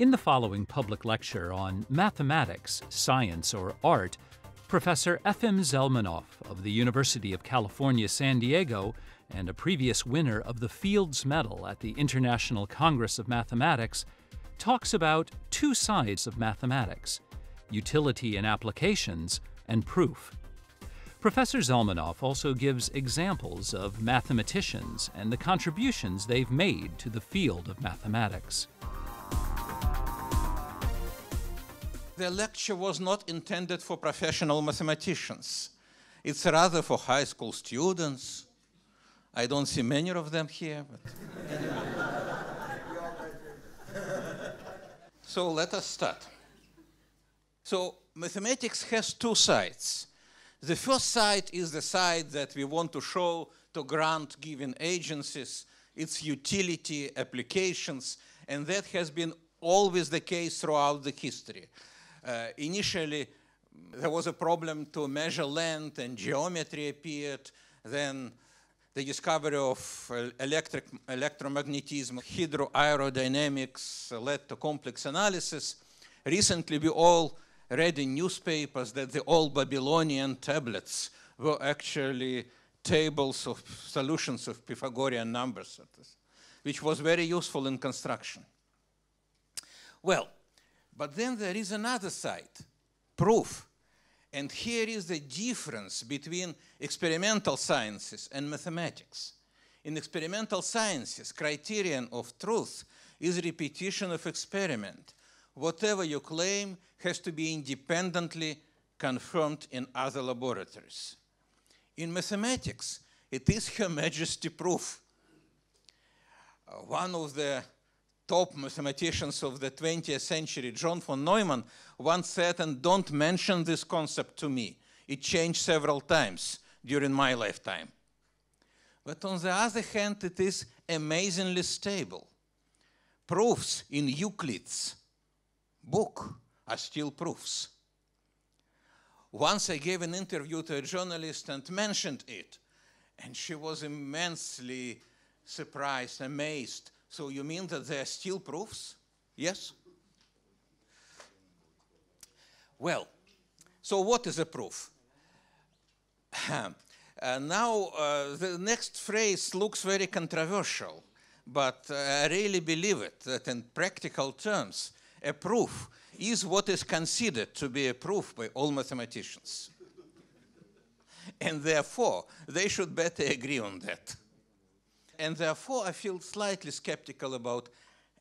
In the following public lecture on mathematics, science, or art, Professor Efim Zelmanoff of the University of California, San Diego, and a previous winner of the Fields Medal at the International Congress of Mathematics, talks about two sides of mathematics utility and applications, and proof. Professor Zelmanoff also gives examples of mathematicians and the contributions they've made to the field of mathematics. The lecture was not intended for professional mathematicians. It's rather for high school students. I don't see many of them here, but so let us start. So mathematics has two sides. The first side is the side that we want to show to grant given agencies its utility, applications, and that has been always the case throughout the history. Uh, initially, there was a problem to measure length and geometry appeared. Then the discovery of electric, electromagnetism, hydroaerodynamics led to complex analysis. Recently, we all read in newspapers that the old Babylonian tablets were actually tables of solutions of Pythagorean numbers, which was very useful in construction. Well, but then there is another side, proof. And here is the difference between experimental sciences and mathematics. In experimental sciences, criterion of truth is repetition of experiment. Whatever you claim has to be independently confirmed in other laboratories. In mathematics, it is Her Majesty proof. Uh, one of the top mathematicians of the 20th century, John von Neumann, once said, and don't mention this concept to me. It changed several times during my lifetime. But on the other hand, it is amazingly stable. Proofs in Euclid's book are still proofs. Once I gave an interview to a journalist and mentioned it, and she was immensely surprised, amazed so you mean that there are still proofs? Yes? Well, so what is a proof? uh, now, uh, the next phrase looks very controversial, but uh, I really believe it that in practical terms, a proof is what is considered to be a proof by all mathematicians. and therefore, they should better agree on that. And therefore, I feel slightly skeptical about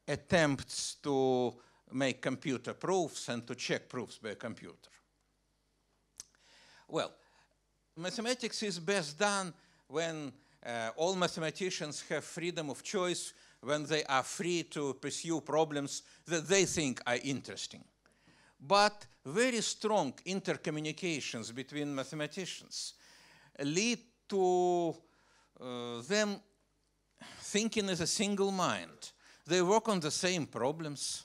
attempts to make computer proofs and to check proofs by a computer. Well, mathematics is best done when uh, all mathematicians have freedom of choice, when they are free to pursue problems that they think are interesting. But very strong intercommunications between mathematicians lead to uh, them thinking as a single mind. They work on the same problems.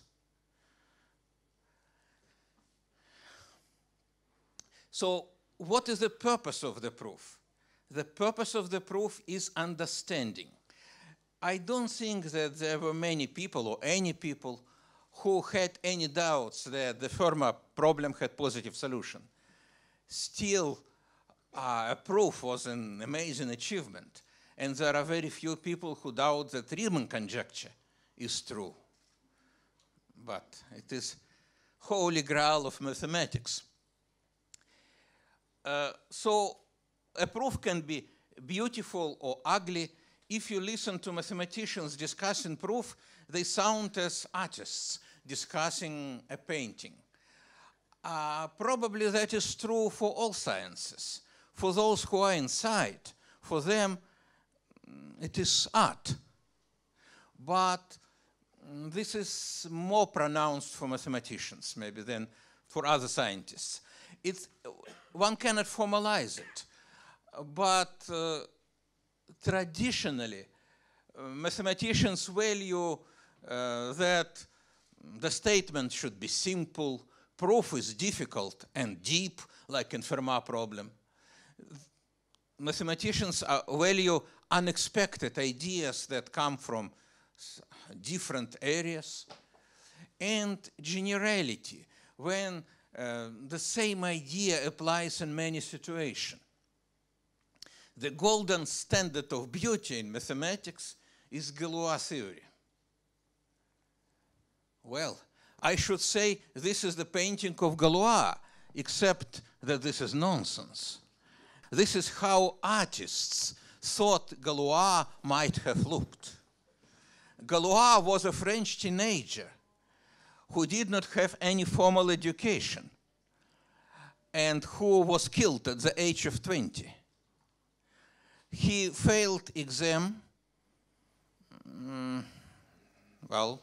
So, what is the purpose of the proof? The purpose of the proof is understanding. I don't think that there were many people or any people who had any doubts that the Fermat problem had positive solution. Still, uh, a proof was an amazing achievement and there are very few people who doubt that Riemann conjecture is true. But it is holy grail of mathematics. Uh, so a proof can be beautiful or ugly. If you listen to mathematicians discussing proof, they sound as artists discussing a painting. Uh, probably that is true for all sciences. For those who are inside, for them, Mm, it is art. But mm, this is more pronounced for mathematicians, maybe, than for other scientists. It's, uh, one cannot formalize it, but uh, traditionally, uh, mathematicians value uh, that the statement should be simple, proof is difficult and deep, like in Fermat problem mathematicians uh, value unexpected ideas that come from different areas, and generality, when uh, the same idea applies in many situations. The golden standard of beauty in mathematics is Galois theory. Well, I should say this is the painting of Galois, except that this is nonsense. This is how artists thought Galois might have looked. Galois was a French teenager who did not have any formal education and who was killed at the age of 20. He failed exam, mm, well,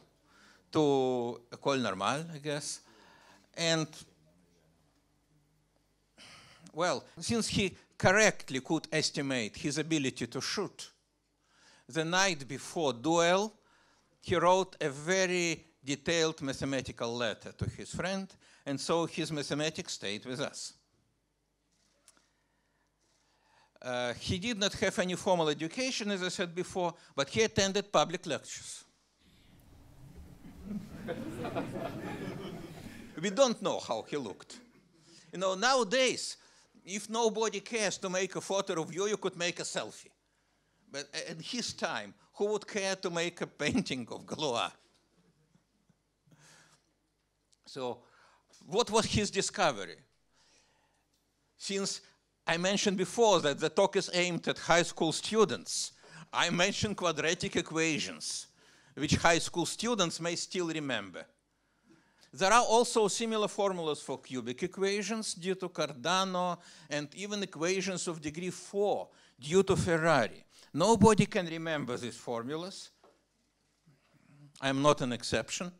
to call normal, I guess, and well, since he correctly could estimate his ability to shoot, the night before duel, he wrote a very detailed mathematical letter to his friend, and so his mathematics stayed with us. Uh, he did not have any formal education, as I said before, but he attended public lectures. we don't know how he looked. You know, nowadays, if nobody cares to make a photo of you, you could make a selfie. But in his time, who would care to make a painting of Galois? So, what was his discovery? Since I mentioned before that the talk is aimed at high school students, I mentioned quadratic equations, which high school students may still remember. There are also similar formulas for cubic equations due to Cardano and even equations of degree 4 due to Ferrari. Nobody can remember these formulas. I'm not an exception.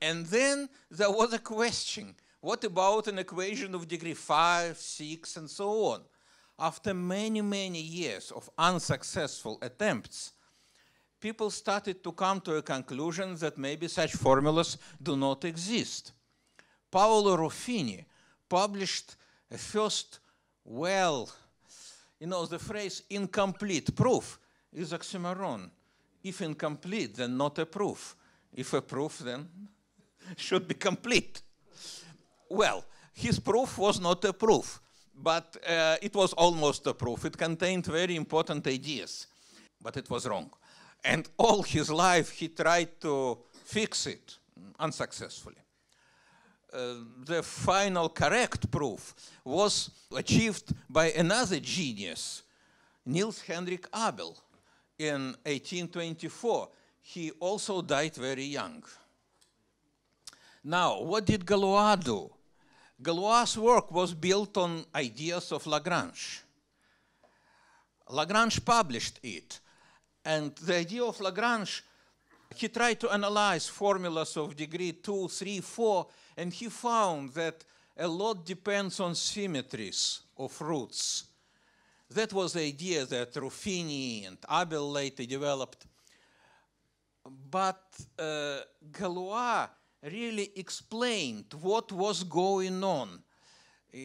And then there was a question, what about an equation of degree 5, 6, and so on? After many, many years of unsuccessful attempts, people started to come to a conclusion that maybe such formulas do not exist. Paolo Ruffini published a first well, you know, the phrase incomplete proof is oxymoron. If incomplete, then not a proof. If a proof, then should be complete. Well, his proof was not a proof, but uh, it was almost a proof. It contained very important ideas, but it was wrong. And all his life he tried to fix it unsuccessfully. Uh, the final correct proof was achieved by another genius, Niels Henrik Abel, in 1824. He also died very young. Now, what did Galois do? Galois' work was built on ideas of Lagrange. Lagrange published it, and the idea of Lagrange, he tried to analyze formulas of degree two, three, four, and he found that a lot depends on symmetries of roots. That was the idea that Ruffini and Abel later developed. But uh, Galois really explained what was going on. Uh,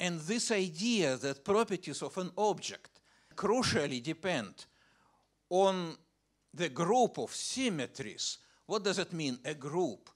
and this idea that properties of an object crucially depend on the group of symmetries. What does it mean, a group?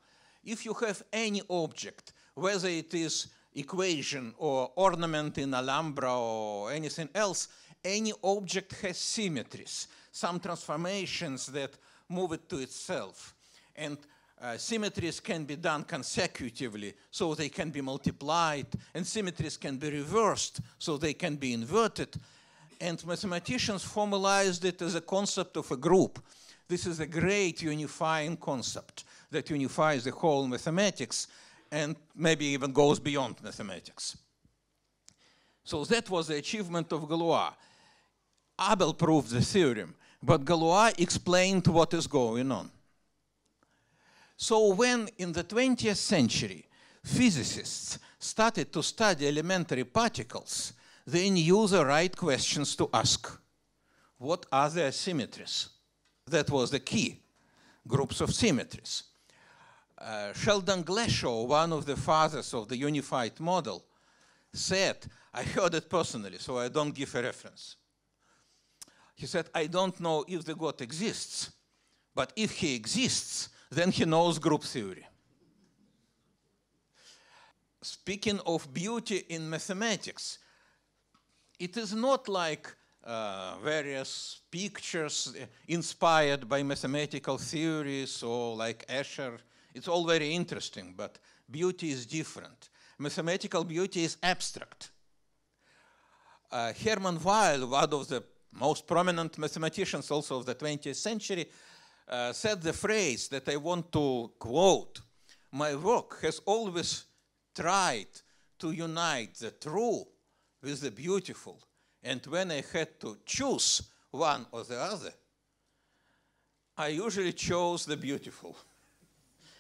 If you have any object, whether it is equation or ornament in Alhambra or anything else, any object has symmetries, some transformations that move it to itself. And uh, symmetries can be done consecutively, so they can be multiplied, and symmetries can be reversed, so they can be inverted and mathematicians formalized it as a concept of a group. This is a great unifying concept that unifies the whole mathematics and maybe even goes beyond mathematics. So that was the achievement of Galois. Abel proved the theorem, but Galois explained what is going on. So when in the 20th century physicists started to study elementary particles, they knew the right questions to ask. What are the asymmetries? That was the key, groups of symmetries. Uh, Sheldon Glashow, one of the fathers of the unified model, said, I heard it personally, so I don't give a reference. He said, I don't know if the God exists, but if he exists, then he knows group theory. Speaking of beauty in mathematics, it is not like uh, various pictures eh, inspired by mathematical theories or like Escher. It's all very interesting, but beauty is different. Mathematical beauty is abstract. Uh, Hermann Weil, one of the most prominent mathematicians also of the 20th century, uh, said the phrase that I want to quote My work has always tried to unite the true with the beautiful. And when I had to choose one or the other, I usually chose the beautiful.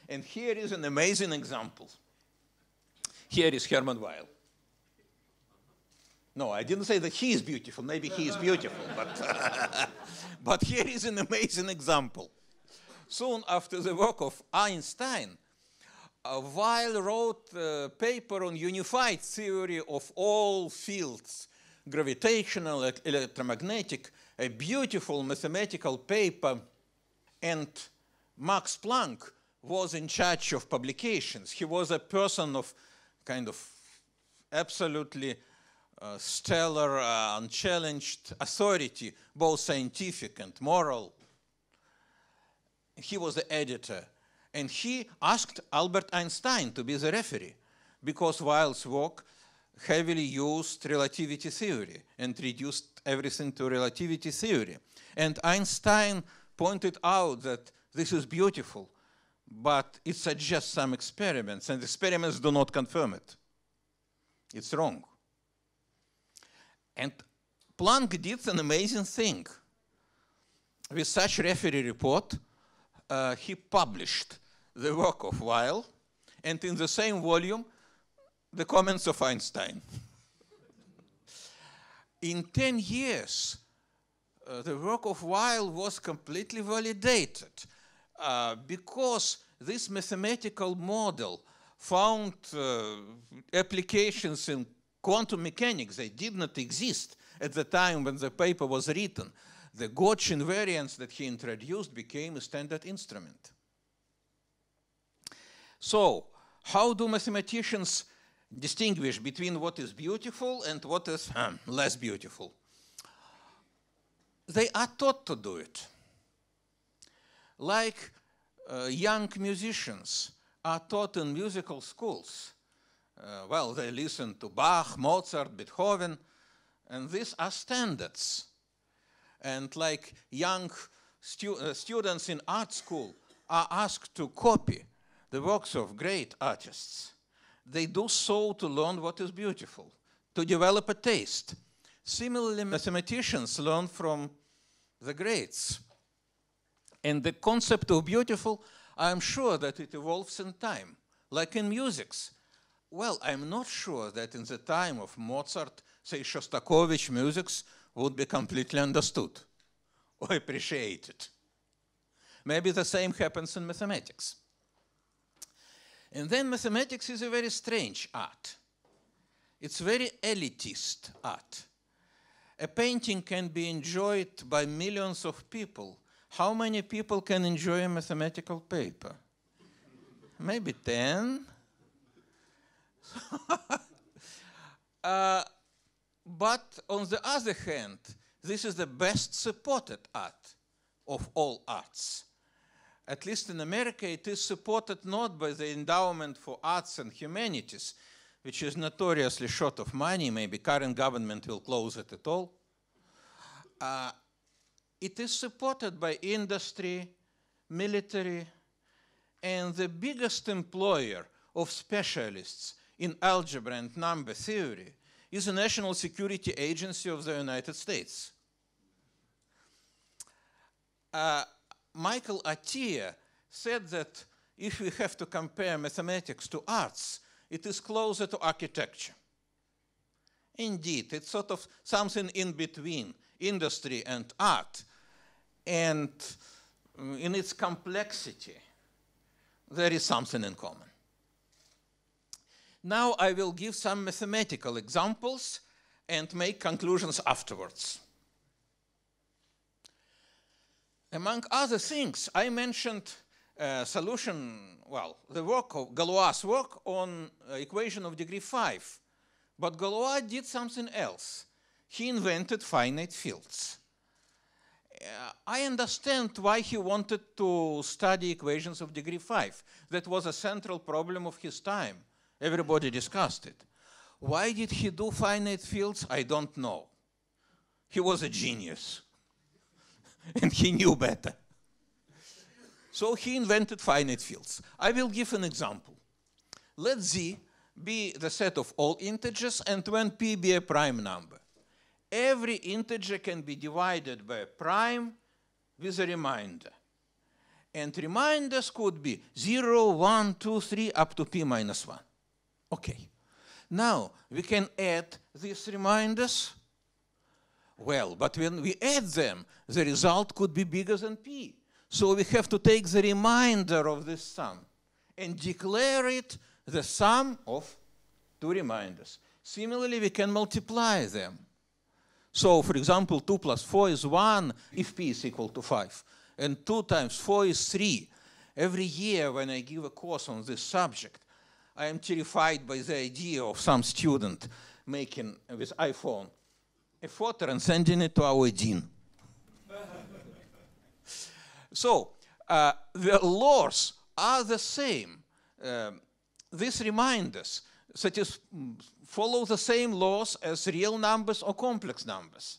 And here is an amazing example. Here is Herman Weil. No, I didn't say that he is beautiful. Maybe he is beautiful, but, but here is an amazing example. Soon after the work of Einstein, uh, Weil wrote a paper on unified theory of all fields, gravitational, electromagnetic, a beautiful mathematical paper. And Max Planck was in charge of publications. He was a person of kind of absolutely uh, stellar, uh, unchallenged authority, both scientific and moral. He was the editor and he asked Albert Einstein to be the referee because Weil's work heavily used relativity theory and reduced everything to relativity theory. And Einstein pointed out that this is beautiful, but it suggests some experiments, and experiments do not confirm it. It's wrong. And Planck did an amazing thing. With such referee report, uh, he published the work of Weil, and in the same volume, the comments of Einstein. in 10 years, uh, the work of Weil was completely validated uh, because this mathematical model found uh, applications in quantum mechanics. They did not exist at the time when the paper was written. The Gaussian invariance that he introduced became a standard instrument. So how do mathematicians distinguish between what is beautiful and what is um, less beautiful? They are taught to do it. Like uh, young musicians are taught in musical schools. Uh, well, they listen to Bach, Mozart, Beethoven, and these are standards. And like young stu uh, students in art school are asked to copy the works of great artists, they do so to learn what is beautiful, to develop a taste. Similarly, mathematicians learn from the greats. And the concept of beautiful, I'm sure that it evolves in time, like in musics. Well, I'm not sure that in the time of Mozart, say, Shostakovich musics would be completely understood or appreciated. Maybe the same happens in mathematics. And then mathematics is a very strange art. It's very elitist art. A painting can be enjoyed by millions of people. How many people can enjoy a mathematical paper? Maybe 10. uh, but on the other hand, this is the best supported art of all arts at least in America, it is supported not by the Endowment for Arts and Humanities, which is notoriously short of money. Maybe current government will close it at all. Uh, it is supported by industry, military, and the biggest employer of specialists in algebra and number theory is the National Security Agency of the United States. Uh, Michael Atiyah said that if we have to compare mathematics to arts, it is closer to architecture. Indeed, it's sort of something in between industry and art. And mm, in its complexity, there is something in common. Now I will give some mathematical examples and make conclusions afterwards. Among other things, I mentioned a uh, solution, well, the work of Galois' work on uh, equation of degree 5. But Galois did something else. He invented finite fields. Uh, I understand why he wanted to study equations of degree 5. That was a central problem of his time. Everybody discussed it. Why did he do finite fields? I don't know. He was a genius. and he knew better. So he invented finite fields. I will give an example. Let z be the set of all integers and when p be a prime number. Every integer can be divided by a prime with a reminder, And reminders could be 0, 1, 2, 3, up to p minus 1. Okay. Now we can add these reminders well. But when we add them, the result could be bigger than P. So we have to take the remainder of this sum and declare it the sum of two reminders. Similarly, we can multiply them. So, for example, 2 plus 4 is 1 if p is equal to 5. And 2 times 4 is 3. Every year when I give a course on this subject, I am terrified by the idea of some student making with iPhone effort it to our deen. so uh, the laws are the same. These um, this reminds us mm, follow the same laws as real numbers or complex numbers.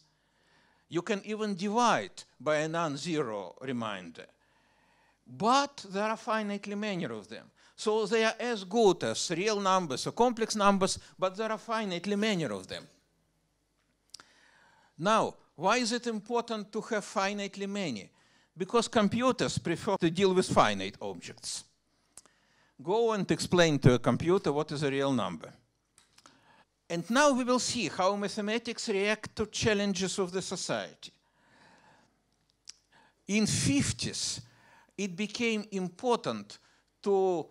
You can even divide by a non-zero reminder, But there are finitely many of them. So they are as good as real numbers or complex numbers, but there are finitely many of them. Now, why is it important to have finitely many? Because computers prefer to deal with finite objects. Go and explain to a computer what is a real number. And now we will see how mathematics react to challenges of the society. In 50s, it became important to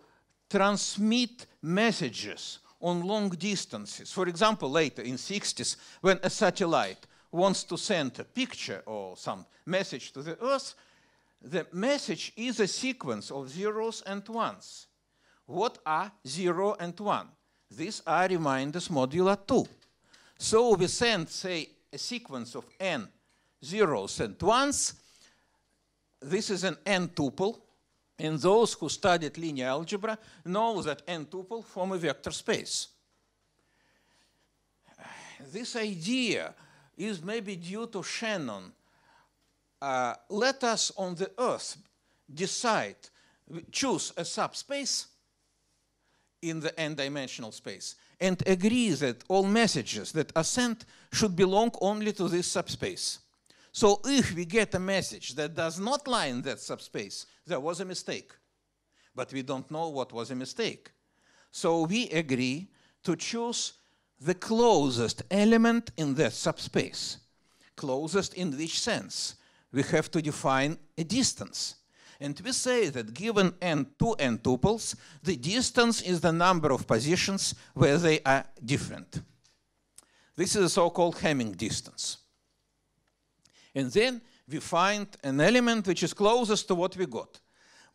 transmit messages on long distances. For example, later in 60s, when a satellite wants to send a picture or some message to the Earth, the message is a sequence of zeros and ones. What are 0 and 1? These are reminders modular 2. So we send, say, a sequence of n zeros and ones. This is an n tuple, and those who studied linear algebra know that n tuple form a vector space. This idea is maybe due to Shannon. Uh, let us on the Earth decide, choose a subspace in the n-dimensional space and agree that all messages that are sent should belong only to this subspace. So if we get a message that does not lie in that subspace, there was a mistake. But we don't know what was a mistake. So we agree to choose the closest element in that subspace. Closest in which sense? We have to define a distance. And we say that given n two n tuples, the distance is the number of positions where they are different. This is a so-called Hamming distance. And then we find an element which is closest to what we got.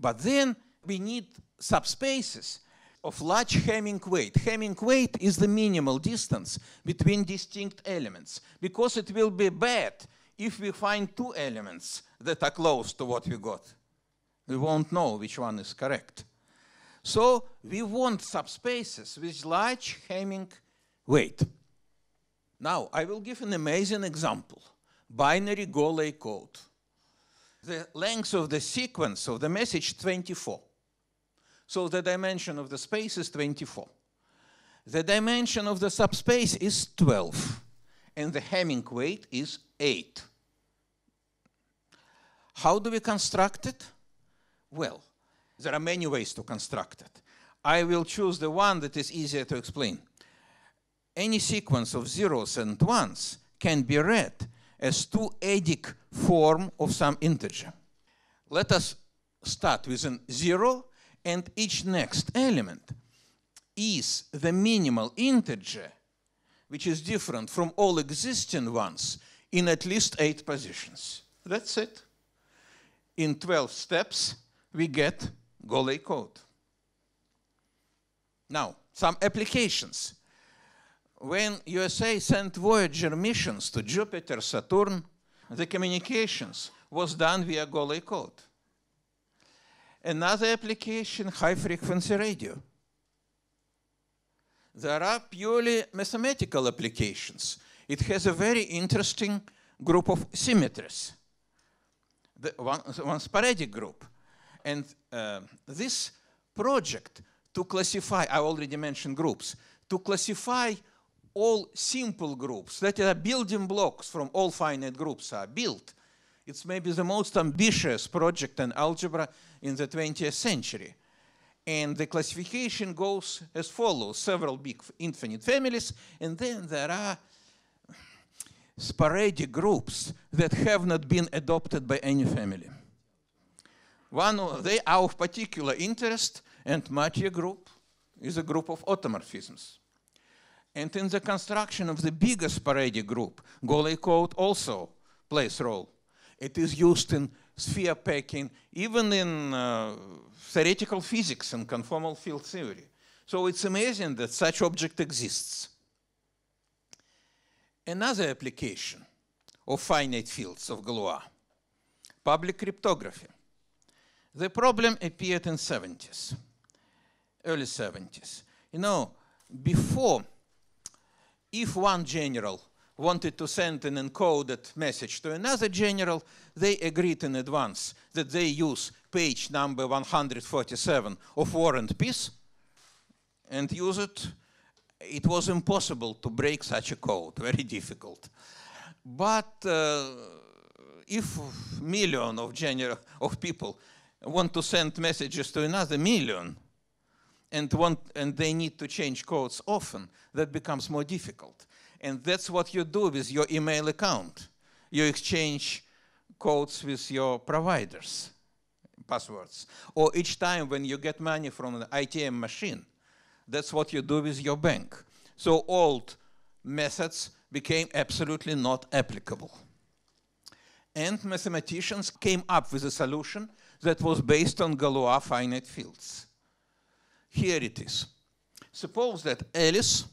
But then we need subspaces of large Hamming weight. Hamming weight is the minimal distance between distinct elements because it will be bad if we find two elements that are close to what we got. We won't know which one is correct. So we want subspaces with large Hamming weight. Now, I will give an amazing example. Binary Golay code. The length of the sequence of the message 24. So the dimension of the space is 24. The dimension of the subspace is 12, and the Hamming weight is 8. How do we construct it? Well, there are many ways to construct it. I will choose the one that is easier to explain. Any sequence of zeros and ones can be read as two-adic form of some integer. Let us start with a zero and each next element is the minimal integer which is different from all existing ones in at least eight positions. That's it. In 12 steps, we get Golay code. Now, some applications. When USA sent Voyager missions to Jupiter, Saturn, the communications was done via Golay code. Another application, high-frequency radio. There are purely mathematical applications. It has a very interesting group of symmetries, the one, one sporadic group. And uh, this project to classify, I already mentioned groups, to classify all simple groups, that are building blocks from all finite groups are built. It's maybe the most ambitious project in algebra in the 20th century. And the classification goes as follows, several big infinite families, and then there are sporadic groups that have not been adopted by any family. One of, they are of particular interest, and Mathieu group is a group of automorphisms. And in the construction of the biggest sporadic group, Golay code also plays role. It is used in sphere packing, even in uh, theoretical physics and conformal field theory. So it's amazing that such object exists. Another application of finite fields of Galois, public cryptography. The problem appeared in 70s, early 70s. You know, before, if one general wanted to send an encoded message to another general, they agreed in advance that they use page number 147 of War and Peace and use it. It was impossible to break such a code, very difficult. But uh, if million of, general, of people want to send messages to another million and, want, and they need to change codes often, that becomes more difficult. And that's what you do with your email account. You exchange codes with your providers, passwords. Or each time when you get money from an ITM machine, that's what you do with your bank. So old methods became absolutely not applicable. And mathematicians came up with a solution that was based on Galois finite fields. Here it is. Suppose that Alice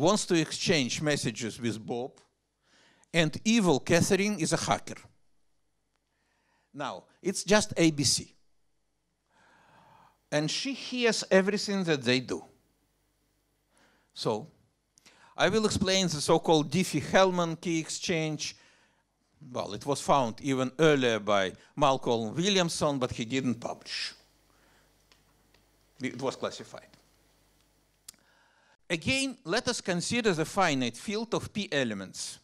wants to exchange messages with Bob, and evil Catherine is a hacker. Now, it's just ABC. And she hears everything that they do. So, I will explain the so-called Diffie-Hellman key exchange. Well, it was found even earlier by Malcolm Williamson, but he didn't publish. It was classified. Again, let us consider the finite field of p elements.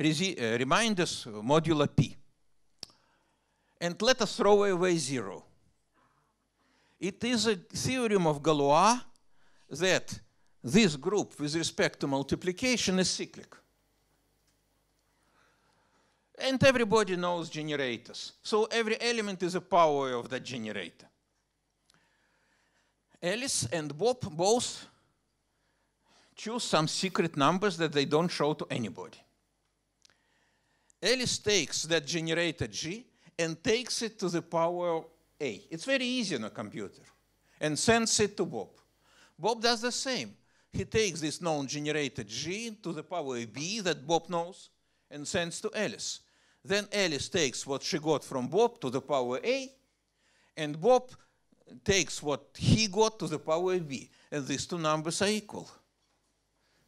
Resi uh, remind us uh, modulo p. And let us throw away zero. It is a theorem of Galois that this group with respect to multiplication is cyclic. And everybody knows generators. So every element is a power of that generator. Alice and Bob both choose some secret numbers that they don't show to anybody. Alice takes that generator G and takes it to the power A. It's very easy on a computer. And sends it to Bob. Bob does the same. He takes this known generator G to the power B that Bob knows and sends to Alice. Then Alice takes what she got from Bob to the power A, and Bob takes what he got to the power B. And these two numbers are equal.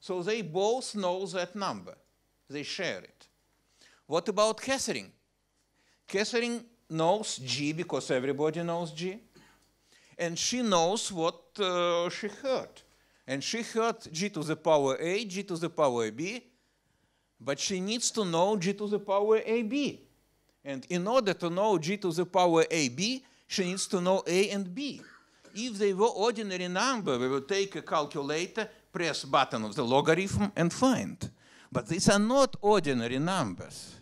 So they both know that number. They share it. What about Catherine? Catherine knows G because everybody knows G. And she knows what uh, she heard. And she heard G to the power A, G to the power B, but she needs to know G to the power AB. And in order to know G to the power AB, she needs to know A and B. If they were ordinary number, we would take a calculator press button of the logarithm and find. But these are not ordinary numbers.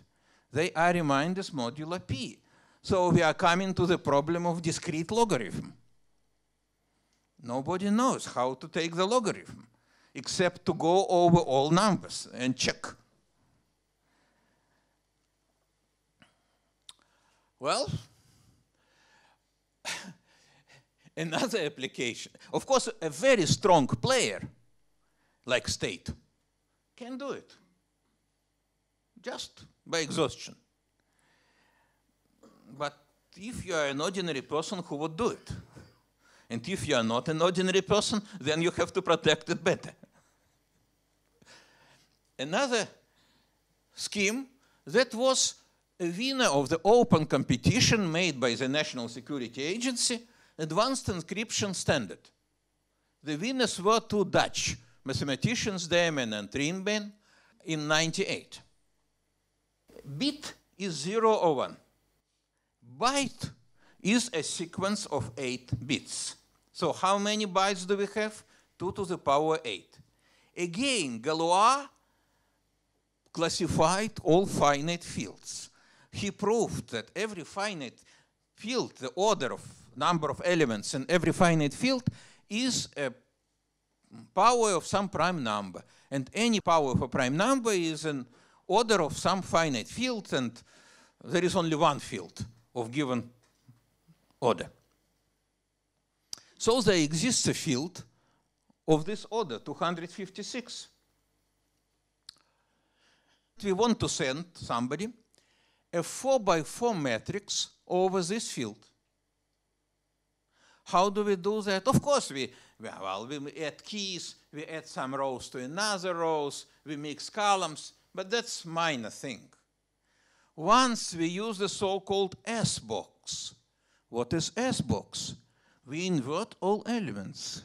They are reminders modulo p. So we are coming to the problem of discrete logarithm. Nobody knows how to take the logarithm, except to go over all numbers and check. Well, another application. Of course, a very strong player like state. can do it. Just by exhaustion. But if you are an ordinary person, who would do it? And if you are not an ordinary person, then you have to protect it better. Another scheme that was a winner of the open competition made by the National Security Agency, Advanced Encryption Standard. The winners were two Dutch mathematicians Damon and Trinben in 98. Bit is 0 or 1. Byte is a sequence of 8 bits. So how many bytes do we have? 2 to the power 8. Again, Galois classified all finite fields. He proved that every finite field, the order of number of elements in every finite field is a power of some prime number. And any power of a prime number is an order of some finite field, and there is only one field of given order. So there exists a field of this order, 256. We want to send somebody a 4 by 4 matrix over this field. How do we do that? Of course, we well, we add keys, we add some rows to another rows, we mix columns, but that's minor thing. Once we use the so-called S-box. What is S-box? We invert all elements.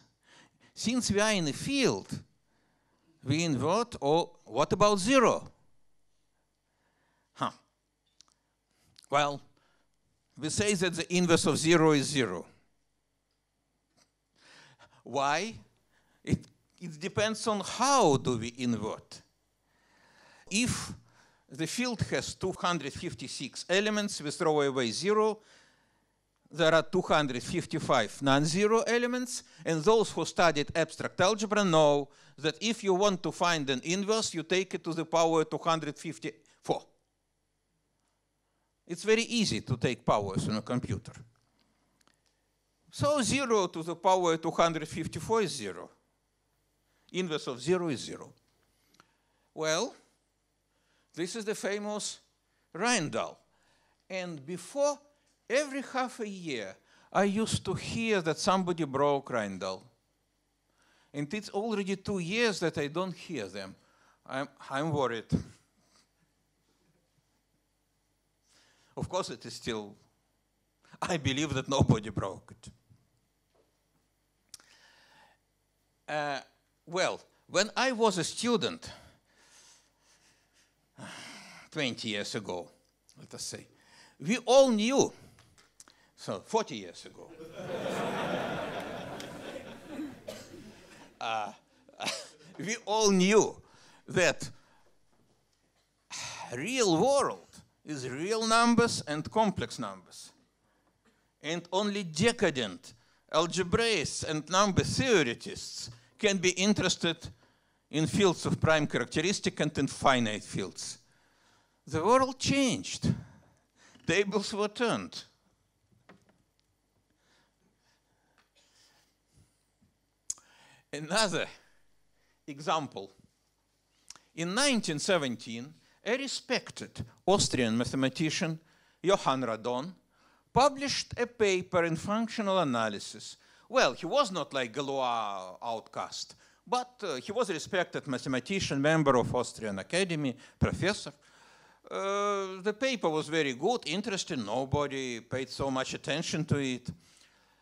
Since we are in a field, we invert all, what about zero? Huh. Well, we say that the inverse of zero is zero. Why? It, it depends on how do we invert. If the field has 256 elements, we throw away zero, there are 255 non-zero elements, and those who studied abstract algebra know that if you want to find an inverse, you take it to the power 254. It's very easy to take powers on a computer. So 0 to the power 254 is 0. Inverse of 0 is 0. Well, this is the famous Randall. And before, every half a year, I used to hear that somebody broke Randall. And it's already two years that I don't hear them. I'm, I'm worried. of course, it is still, I believe that nobody broke it. Uh, well, when I was a student 20 years ago, let us say, we all knew, so 40 years ago, uh, we all knew that real world is real numbers and complex numbers. And only decadent algebraists and number theorists can be interested in fields of prime characteristic and in finite fields. The world changed. Tables were turned. Another example. In 1917, a respected Austrian mathematician, Johann Radon, published a paper in functional analysis well, he was not like Galois outcast, but uh, he was a respected mathematician, member of Austrian Academy, professor. Uh, the paper was very good, interesting, nobody paid so much attention to it.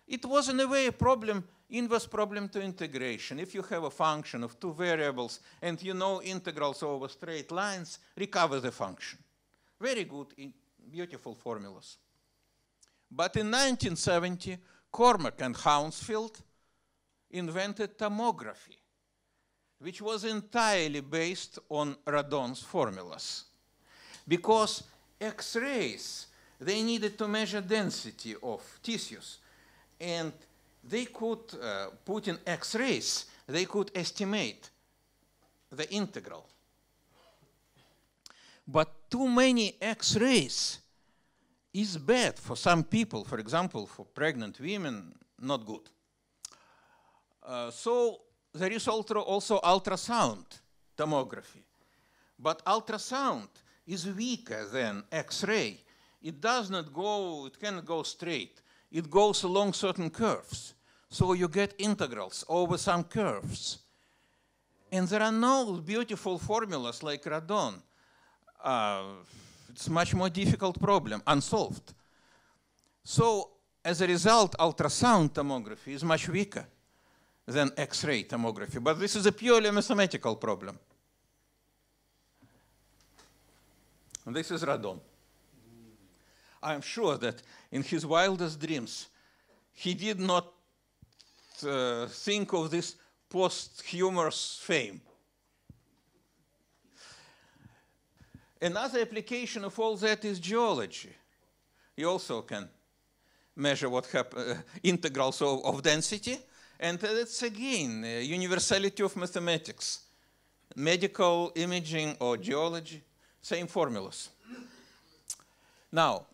It was in a way a problem, inverse problem to integration. If you have a function of two variables and you know integrals over straight lines, recover the function. Very good, beautiful formulas. But in 1970, McCormack and Hounsfield invented tomography, which was entirely based on radon's formulas. Because X-rays, they needed to measure density of tissues. And they could uh, put in X-rays, they could estimate the integral. But too many X-rays is bad for some people, for example, for pregnant women, not good. Uh, so there is also ultrasound tomography. But ultrasound is weaker than X-ray. It does not go, it cannot go straight. It goes along certain curves. So you get integrals over some curves. And there are no beautiful formulas like radon. Uh, it's much more difficult problem, unsolved. So as a result, ultrasound tomography is much weaker than X-ray tomography. But this is a purely mathematical problem. this is radon. I'm sure that in his wildest dreams, he did not uh, think of this posthumous fame. Another application of all that is geology. You also can measure what uh, integrals of, of, density, and that's again uh, universality of mathematics. Medical imaging or geology, same formulas. Now,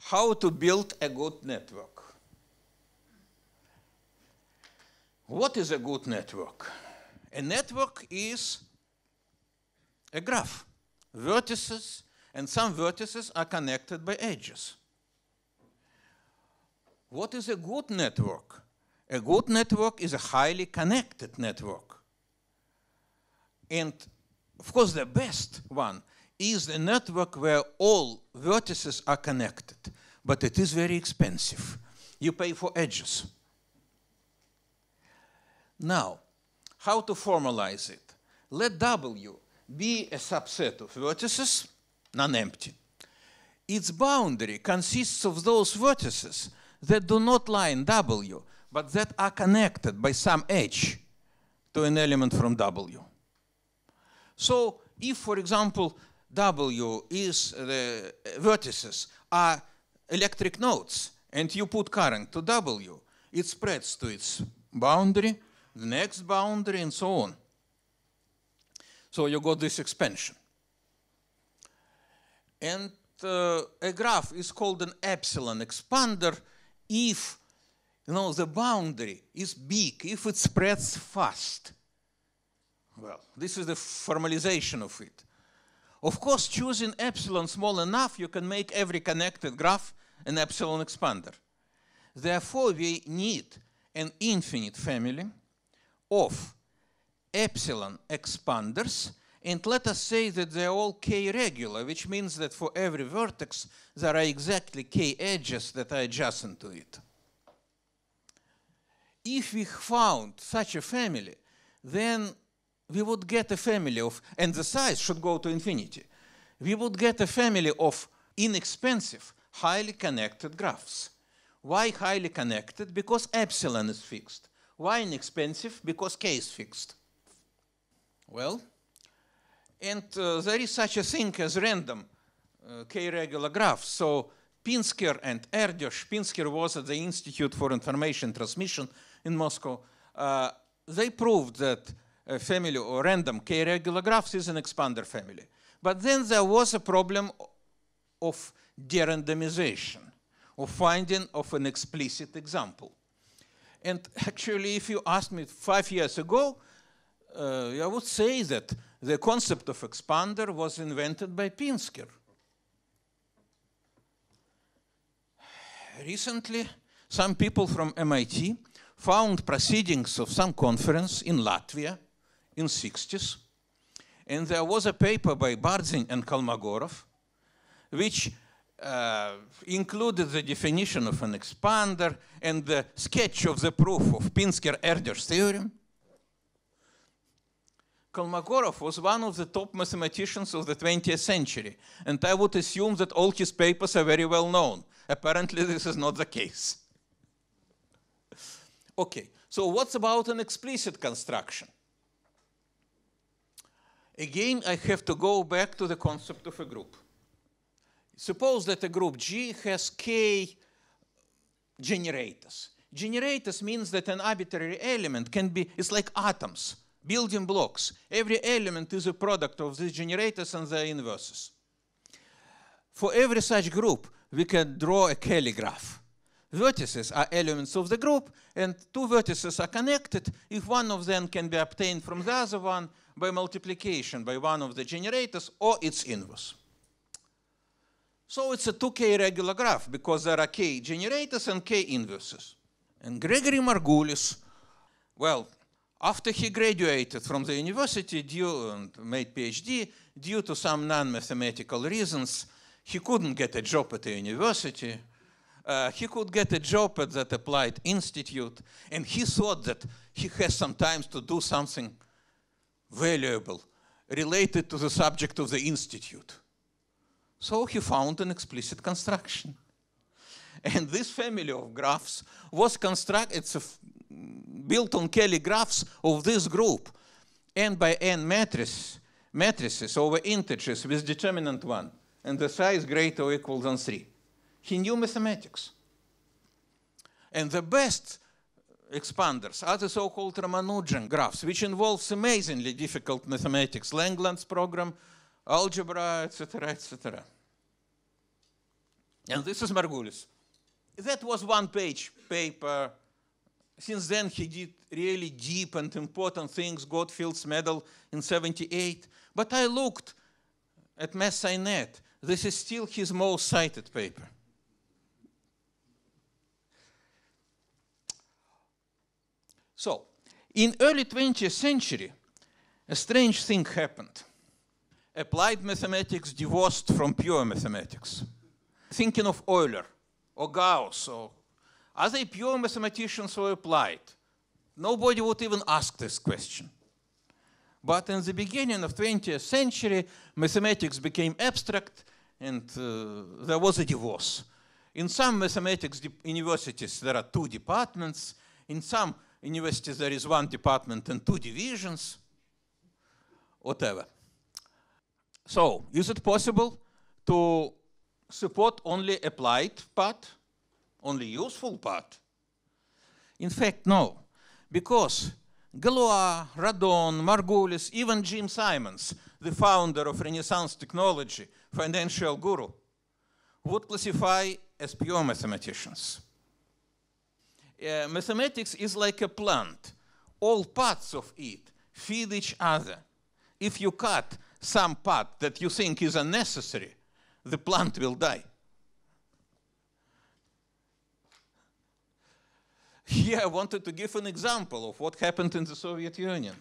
how to build a good network? What is a good network? A network is a graph vertices, and some vertices are connected by edges. What is a good network? A good network is a highly connected network. And of course, the best one is the network where all vertices are connected, but it is very expensive. You pay for edges. Now, how to formalize it? Let W be a subset of vertices, non-empty. Its boundary consists of those vertices that do not lie in W, but that are connected by some H to an element from W. So if, for example, W is the uh, vertices are electric nodes, and you put current to W, it spreads to its boundary, the next boundary, and so on. So you got this expansion. And uh, a graph is called an epsilon expander if you know the boundary is big, if it spreads fast. Well, this is the formalization of it. Of course, choosing epsilon small enough, you can make every connected graph an epsilon expander. Therefore, we need an infinite family of epsilon expanders, and let us say that they're all k regular, which means that for every vertex, there are exactly k edges that are adjacent to it. If we found such a family, then we would get a family of, and the size should go to infinity, we would get a family of inexpensive, highly connected graphs. Why highly connected? Because epsilon is fixed. Why inexpensive? Because k is fixed. Well, and uh, there is such a thing as random uh, k-regular graphs. So Pinsker and Erdos, Pinsker was at the Institute for Information Transmission in Moscow. Uh, they proved that a family or random k-regular graphs is an expander family. But then there was a problem of de-randomization, of finding of an explicit example. And actually, if you asked me five years ago, uh, I would say that the concept of expander was invented by Pinsker. Recently, some people from MIT found proceedings of some conference in Latvia in 60s, and there was a paper by Barzin and Kalmogorov, which uh, included the definition of an expander and the sketch of the proof of Pinsker-Erdős theorem. Kolmogorov was one of the top mathematicians of the 20th century, and I would assume that all his papers are very well known. Apparently, this is not the case. Okay, so what's about an explicit construction? Again, I have to go back to the concept of a group. Suppose that a group G has k generators. Generators means that an arbitrary element can be, it's like atoms building blocks. Every element is a product of these generators and their inverses. For every such group, we can draw a Kelly graph. Vertices are elements of the group, and two vertices are connected if one of them can be obtained from the other one by multiplication by one of the generators or its inverse. So it's a 2k regular graph because there are k generators and k inverses. And Gregory Margulis, well, after he graduated from the university due, and um, made PhD, due to some non-mathematical reasons, he couldn't get a job at the university. Uh, he could get a job at that applied institute, and he thought that he has some time to do something valuable related to the subject of the institute. So he found an explicit construction. And this family of graphs was constructed, it's a built on Kelly graphs of this group, n by n matrices, matrices over integers with determinant 1, and the size greater or equal than 3. He knew mathematics. And the best expanders are the so-called Ramanujan graphs, which involves amazingly difficult mathematics, Langlands program, algebra, etc., etc. And this is Margulis. That was one page paper since then he did really deep and important things, Godfield's medal in 78. But I looked at Messinet. This is still his most cited paper. So, in early 20th century, a strange thing happened. Applied mathematics divorced from pure mathematics. Thinking of Euler, or Gauss, or as a pure mathematician so applied, nobody would even ask this question. But in the beginning of 20th century, mathematics became abstract and uh, there was a divorce. In some mathematics universities, there are two departments. In some universities, there is one department and two divisions, whatever. So, is it possible to support only applied part only useful part? In fact, no, because Galois, Radon, Margulis, even Jim Simons, the founder of Renaissance technology, financial guru, would classify as pure mathematicians. Uh, mathematics is like a plant. All parts of it feed each other. If you cut some part that you think is unnecessary, the plant will die. Here I wanted to give an example of what happened in the Soviet Union.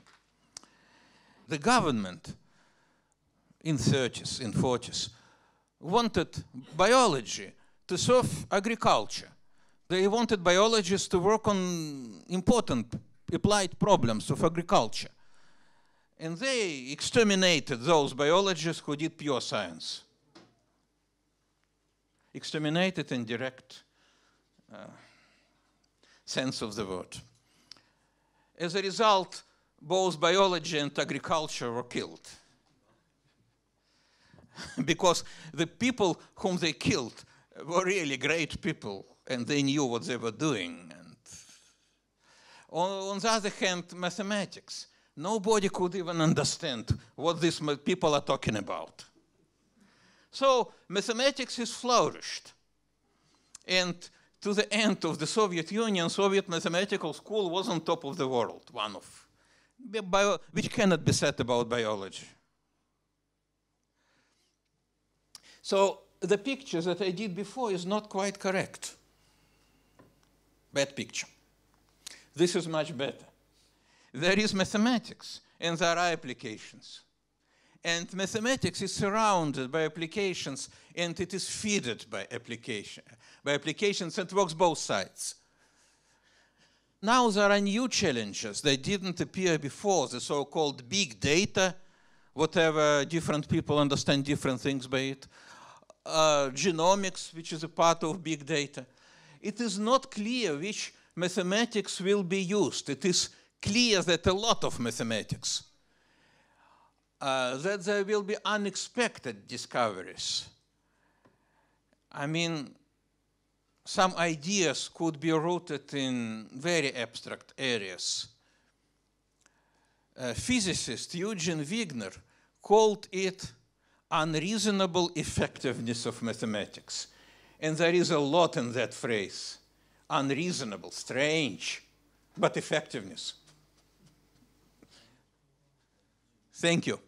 The government in 30s, in 40s, wanted biology to serve agriculture. They wanted biologists to work on important applied problems of agriculture. And they exterminated those biologists who did pure science. Exterminated in direct uh, sense of the word. As a result, both biology and agriculture were killed. because the people whom they killed were really great people and they knew what they were doing. And on, the other hand, mathematics. Nobody could even understand what these people are talking about. So mathematics has flourished. And to the end of the Soviet Union, Soviet mathematical school was on top of the world, one of, bio, which cannot be said about biology. So the picture that I did before is not quite correct. Bad picture. This is much better. There is mathematics and there are applications. And mathematics is surrounded by applications and it is fed by, application, by applications and works both sides. Now there are new challenges that didn't appear before, the so-called big data, whatever different people understand different things by it, uh, genomics, which is a part of big data. It is not clear which mathematics will be used. It is clear that a lot of mathematics uh, that there will be unexpected discoveries. I mean, some ideas could be rooted in very abstract areas. Uh, physicist Eugene Wigner called it unreasonable effectiveness of mathematics. And there is a lot in that phrase unreasonable, strange, but effectiveness. Thank you.